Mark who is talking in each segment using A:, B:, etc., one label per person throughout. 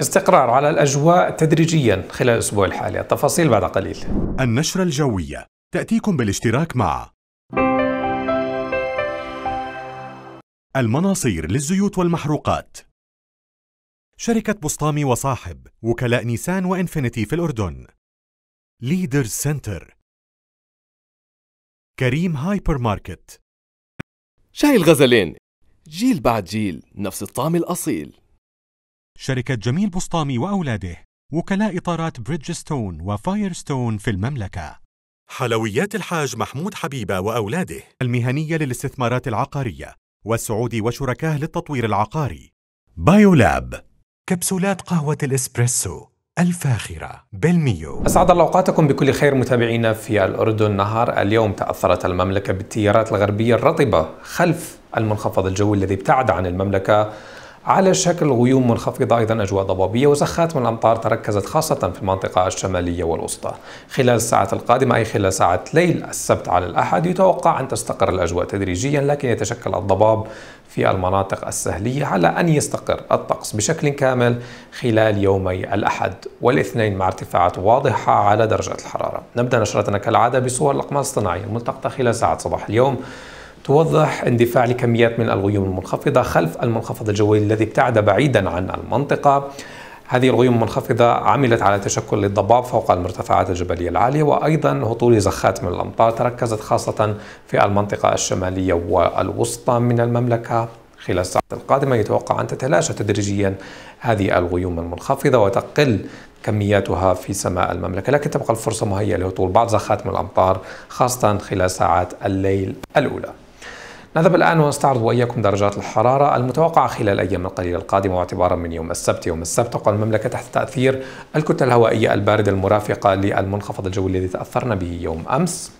A: استقرار على الأجواء تدريجيا خلال الأسبوع الحالي التفاصيل بعد قليل النشرة
B: الجوية تأتيكم بالاشتراك مع المناصير للزيوت والمحروقات شركة بسطامي وصاحب وكلاء نيسان وإنفينيتي في الأردن ليدر سنتر كريم هايبر ماركت شاي الغزلين جيل بعد جيل نفس الطعم الأصيل شركة جميل بسطامي وأولاده وكلاء إطارات بريدجستون وفايرستون في المملكة حلويات الحاج محمود حبيبة وأولاده المهنية للاستثمارات العقارية والسعودي وشركاه للتطوير العقاري بايولاب كبسولات قهوة الإسبريسو الفاخرة بالميو
A: أسعد الله أوقاتكم بكل خير متابعينا في الأردن نهار اليوم تأثرت المملكة بالتيارات الغربية الرطبة خلف المنخفض الجوي الذي ابتعد عن المملكة على شكل غيوم منخفضة أيضا أجواء ضبابية وزخات من الأمطار تركزت خاصة في المنطقة الشمالية والوسطى خلال الساعات القادمة أي خلال ساعة ليل السبت على الأحد يتوقع أن تستقر الأجواء تدريجيا لكن يتشكل الضباب في المناطق السهلية على أن يستقر الطقس بشكل كامل خلال يومي الأحد والاثنين مع ارتفاعات واضحة على درجة الحرارة نبدأ نشرتنا كالعادة بصور الأقمار الصناعية الملتقطة خلال ساعة صباح اليوم توضح اندفاع لكميات من الغيوم المنخفضة خلف المنخفض الجوي الذي ابتعد بعيدا عن المنطقة هذه الغيوم المنخفضة عملت على تشكل الضباب فوق المرتفعات الجبلية العالية وأيضا هطول زخات من الأمطار تركزت خاصة في المنطقة الشمالية والوسطى من المملكة خلال الساعات القادمة يتوقع أن تتلاشى تدريجيا هذه الغيوم المنخفضة وتقل كمياتها في سماء المملكة لكن تبقى الفرصة مهيئة لهطول بعض زخات من الأمطار خاصة خلال ساعات الليل الأولى نذهب الآن ونستعرض وإياكم درجات الحرارة المتوقعة خلال الأيام القليلة القادمة واعتبارا من يوم السبت يوم السبت تقع المملكة تحت تأثير الكتلة الهوائية الباردة المرافقة للمنخفض الجوي الذي تأثرنا به يوم أمس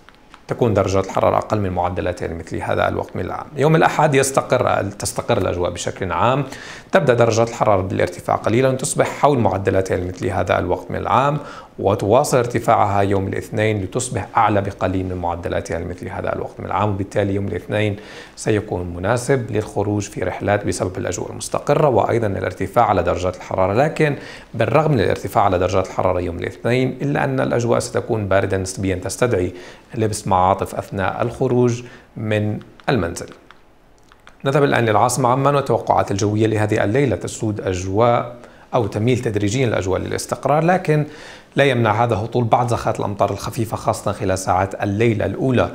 A: تكون درجات الحرارة أقل من معدلات مثل هذا الوقت من العام يوم الأحد يستقر تستقر الأجواء بشكل عام تبدأ درجات الحرارة بالارتفاع قليلا تصبح حول معدلات مثل هذا الوقت من العام وتواصل ارتفاعها يوم الاثنين لتصبح أعلى بقليل من معدلاتها لمثل هذا الوقت من العام وبالتالي يوم الاثنين سيكون مناسب للخروج في رحلات بسبب الأجواء المستقرة وأيضا الارتفاع على درجات الحرارة لكن بالرغم من الارتفاع على درجات الحرارة يوم الاثنين إلا أن الأجواء ستكون باردة نسبيا تستدعي لبس معاطف أثناء الخروج من المنزل نذهب الآن للعاصمة عمان والتوقعات الجوية لهذه الليلة تسود أجواء أو تميل تدريجيا الأجواء للاستقرار لكن لا يمنع هذا هطول بعض زخات الأمطار الخفيفة خاصة خلال ساعات الليلة الأولى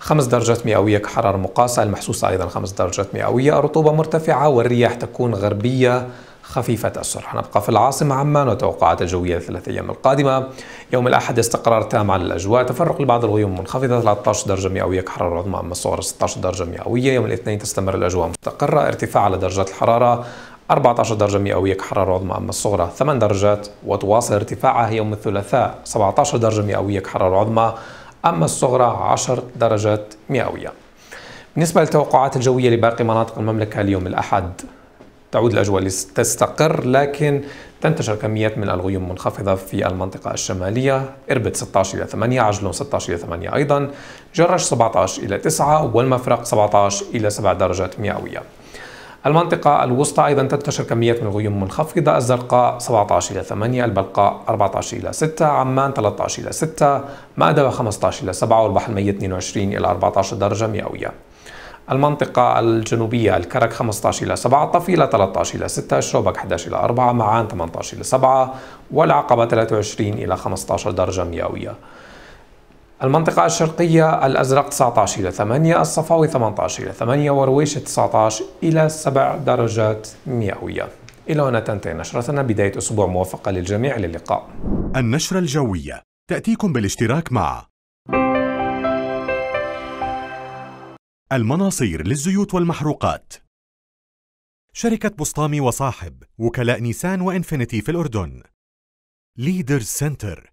A: خمس درجات مئوية كحرارة مقاسة المحسوسة أيضا خمس درجات مئوية رطوبه مرتفعة والرياح تكون غربية خفيفة السرعة نبقى في العاصمة عمان وتوقعات الجوية الثلاثة أيام القادمة يوم الأحد استقرار تام على الأجواء تفرق لبعض الغيوم منخفضة 13 درجة مئوية كحرارة عظمى أما الصغرى 16 درجة مئوية يوم الاثنين تستمر الأجواء مستقرة ارتفاع على درجات الحرارة 14 درجة مئوية كحرارة عظمى أما الصغرى 8 درجات وتواصل ارتفاعها يوم الثلاثاء 17 درجة مئوية كحرارة عظمى أما الصغرى 10 درجات مئوية بالنسبة للتوقعات الجوية لباقي مناطق المملكة اليوم الأحد تعود الأجواء لتستقر لكن تنتشر كميات من الغيوم منخفضة في المنطقة الشمالية إربد 16 إلى 8 عجلون 16 إلى 8 أيضا جرش 17 إلى 9 والمفرق 17 إلى 7 درجات مئوية المنطقة الوسطى أيضا تنتشر كميات من الغيوم منخفضة الزرقاء 17 إلى 8 البلقاء 14 إلى 6 عمان 13 إلى 6 مأدبة 15 إلى 7 والبحر الميت 22 إلى 14 درجة مئوية المنطقة الجنوبية الكرك 15 إلى 7 طفيلة 13 إلى 6 الشوبك 11 إلى 4 معان 18 إلى 7 والعقبة 23 إلى 15 درجة مئوية المنطقة الشرقية الأزرق 19 إلى 8 الصفاوي 18 إلى 8 ورويشة 19 إلى 7 درجات مئوية إلى هنا تنتهي نشرتنا بداية
B: أسبوع موفقة للجميع للقاء النشرة الجوية تأتيكم بالاشتراك مع المناصير للزيوت والمحروقات شركة بسطامي وصاحب وكلاء نيسان وإنفينيتي في الأردن ليدرز سنتر